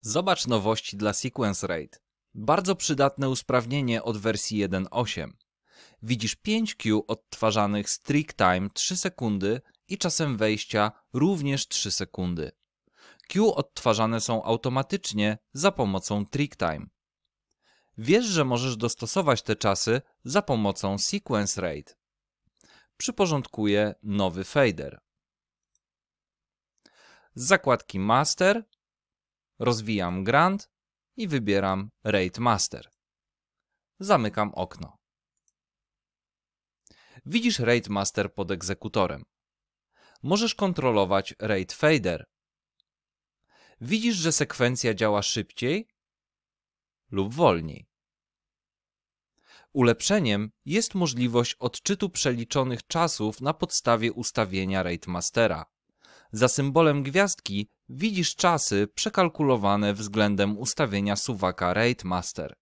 Zobacz nowości dla Sequence Rate. Bardzo przydatne usprawnienie od wersji 1.8. Widzisz 5 Q odtwarzanych z time 3 sekundy i czasem wejścia również 3 sekundy. Q odtwarzane są automatycznie za pomocą trick time. Wiesz, że możesz dostosować te czasy za pomocą sequence rate. Przyporządkuję nowy fader z zakładki Master, rozwijam Grand i wybieram Rate Master. Zamykam okno. Widzisz Rate Master pod egzekutorem. Możesz kontrolować Rate Fader. Widzisz, że sekwencja działa szybciej lub wolniej. Ulepszeniem jest możliwość odczytu przeliczonych czasów na podstawie ustawienia Rate Mastera. Za symbolem gwiazdki widzisz czasy przekalkulowane względem ustawienia suwaka Master.